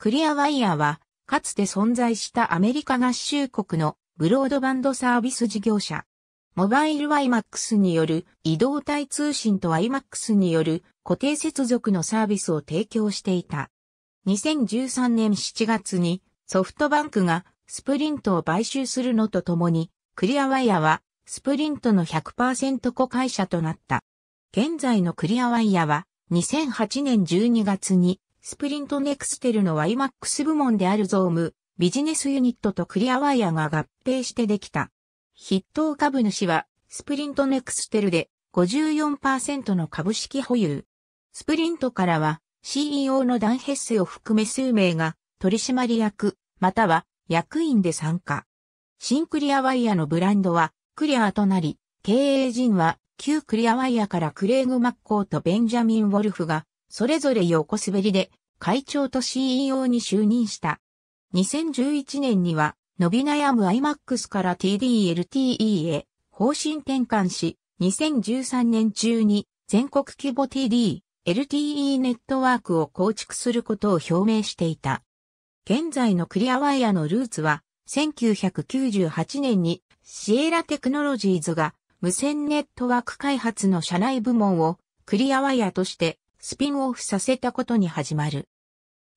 クリアワイヤーは、かつて存在したアメリカ合衆国のブロードバンドサービス事業者。モバイルマ m a x による移動体通信とマ m a x による固定接続のサービスを提供していた。2013年7月にソフトバンクがスプリントを買収するのとともにクリアワイヤーはスプリントの100%子会社となった。現在のクリアワイヤーは2008年12月にスプリントネクステルの YMAX 部門であるゾーム、ビジネスユニットとクリアワイヤが合併してできた。筆頭株主は、スプリントネクステルで54%の株式保有。スプリントからは、CEO のダンヘッセを含め数名が、取締役、または役員で参加。新クリアワイヤのブランドは、クリアとなり、経営陣は、旧クリアワイヤからクレイグ・マッコーとベンジャミン・ウォルフがそれぞれ横滑りで会長と CEO に就任した。2011年には伸び悩む iMAX から TDLTE へ方針転換し、2013年中に全国規模 TD、LTE ネットワークを構築することを表明していた。現在のクリアワイヤのルーツは、1998年にシエラテクノロジーズが無線ネットワーク開発の社内部門をクリアワイヤとしてスピンオフさせたことに始まる。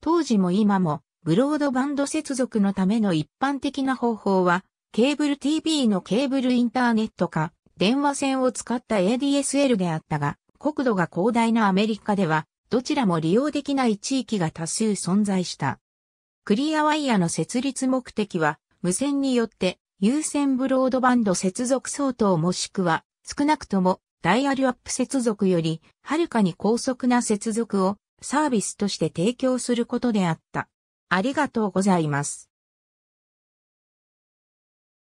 当時も今も、ブロードバンド接続のための一般的な方法は、ケーブル TV のケーブルインターネットか、電話線を使った ADSL であったが、国土が広大なアメリカでは、どちらも利用できない地域が多数存在した。クリアワイヤの設立目的は、無線によって、有線ブロードバンド接続相当もしくは、少なくともダイヤルアップ接続より、はるかに高速な接続をサービスとして提供することであった。ありがとうございます。